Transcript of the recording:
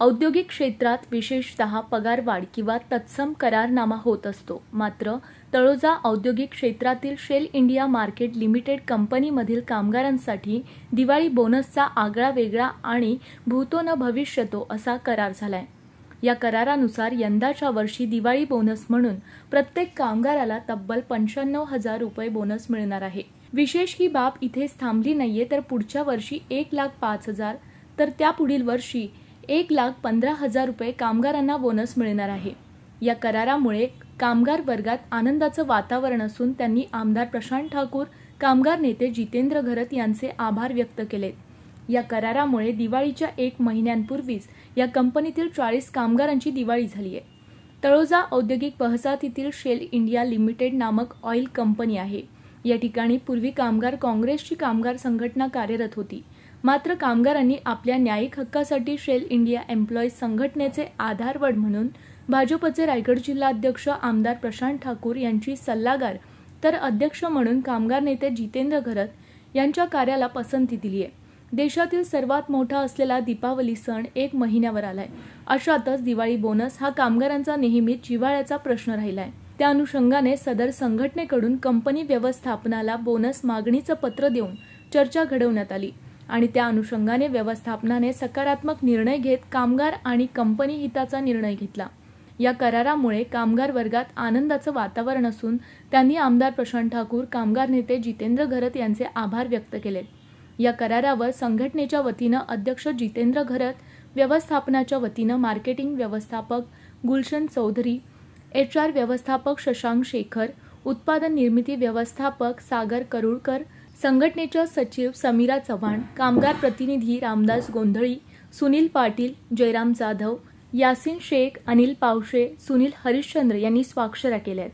औद्योगिक क्षेत्रात विशेषत पगारवाढ किंवा तत्सम करारनामा होत असतो मात्र तळोजा औद्योगिक क्षेत्रातील शेल इंडिया मार्केट लिमिटेड कंपनीमधील कामगारांसाठी दिवाळी बोनसचा आगळा वेगळा आणि भूतो न भविष्यतो असा करार झालाय या करारानुसार यंदाच्या वर्षी दिवाळी बोनस म्हणून प्रत्येक कामगाराला तब्बल पंच्याण्णव हजार रुपये बोनस मिळणार आहे विशेष ही बाब इथेच थांबली नाहीये तर पुढच्या वर्षी एक लाख पाच हजार तर त्यापुढील वर्षी एक लाख पंधरा हजार रुपये कामगारांना बोनस मिळणार आहे या करारामुळे कामगार वर्गात आनंदाचं वातावरण असून त्यांनी आमदार प्रशांत ठाकूर कामगार नेते जितेंद्र घरत यांचे आभार व्यक्त केले या करारामुळे दिवाळीच्या एक महिन्यांपूर्वीच या कंपनीतील चाळीस कामगारांची दिवाळी झाली आहे तळोजा औद्योगिक वसाहतीतील शेल इंडिया लिमिटेड नामक ऑइल कंपनी आहे या ठिकाणी पूर्वी कामगार काँग्रेसची कामगार संघटना कार्यरत होती मात्र कामगारांनी आपल्या न्यायिक हक्कासाठी शेल इंडिया एम्प्लॉईज संघटनेचे आधारवड म्हणून भाजपचे रायगड जिल्हाध्यक्ष आमदार प्रशांत ठाकूर यांची सल्लागार तर अध्यक्ष म्हणून कामगार नेते जितेंद्र घरत यांच्या कार्याला पसंती दिली आहे देशातील सर्वात मोठा असलेला दीपावली सण एक महिन्यावर आलाय अशातच दिवाळी बोनस हा कामगारांचा नेहमीच जिव्हाळ्याचा प्रश्न राहिलाय त्या अनुषंगाने सदर संघटनेकडून कंपनी व्यवस्थापनाला बोनस मागणीचं पत्र देऊन चर्चा घडवण्यात आली आणि त्या अनुषंगाने व्यवस्थापनाने सकारात्मक निर्णय घेत कामगार आणि कंपनी हिताचा निर्णय घेतला या करारामुळे कामगार वर्गात आनंदाचं वातावरण असून त्यांनी आमदार प्रशांत ठाकूर कामगार नेते जितेंद्र घरत यांचे आभार व्यक्त केले या करारावर संघटनेच्या वतीनं अध्यक्ष जितेंद्र घरत व्यवस्थापनाच्या वतीनं मार्केटिंग व्यवस्थापक गुलशन चौधरी एच आर व्यवस्थापक शशांक शेखर उत्पादन निर्मिती व्यवस्थापक सागर करुळकर संघटनेच्या सचिव समीरा चव्हाण कामगार प्रतिनिधी रामदास गोंधळी सुनील पाटील जयराम जाधव यासिन शेख अनिल पावशे सुनील हरिश्चंद्र यांनी स्वाक्षऱ्या केल्या